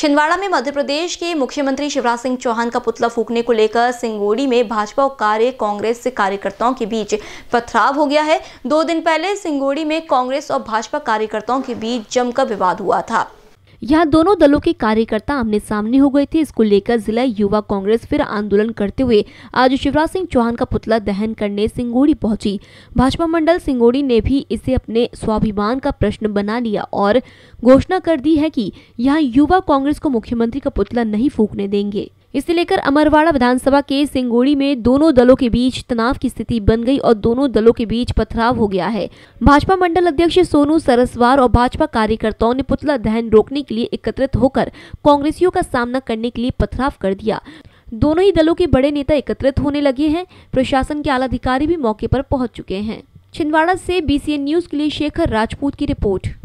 छिंदवाड़ा में मध्य प्रदेश के मुख्यमंत्री शिवराज सिंह चौहान का पुतला फूकने को लेकर सिंगोड़ी में भाजपा और कार्य कांग्रेस कार्यकर्ताओं के बीच पथराव हो गया है दो दिन पहले सिंगोड़ी में कांग्रेस और भाजपा कार्यकर्ताओं के बीच जमकर विवाद हुआ था यहाँ दोनों दलों के कार्यकर्ता आमने सामने हो गए थे इसको लेकर जिला युवा कांग्रेस फिर आंदोलन करते हुए आज शिवराज सिंह चौहान का पुतला दहन करने सिंगोड़ी पहुंची भाजपा मंडल सिंगोड़ी ने भी इसे अपने स्वाभिमान का प्रश्न बना लिया और घोषणा कर दी है की यहाँ युवा कांग्रेस को मुख्यमंत्री का पुतला नहीं फूकने देंगे इसे लेकर अमरवाड़ा विधानसभा के सिंगोड़ी में दोनों दलों के बीच तनाव की स्थिति बन गई और दोनों दलों के बीच पथराव हो गया है भाजपा मंडल अध्यक्ष सोनू सरसवार और भाजपा कार्यकर्ताओं ने पुतला दहन रोकने के लिए एकत्रित होकर कांग्रेसियों का सामना करने के लिए पथराव कर दिया दोनों ही दलों के बड़े नेता एकत्रित होने लगे हैं प्रशासन के आला अधिकारी भी मौके पर पहुंच चुके हैं छिंदवाड़ा से बीसीएन न्यूज के लिए शेखर राजपूत की रिपोर्ट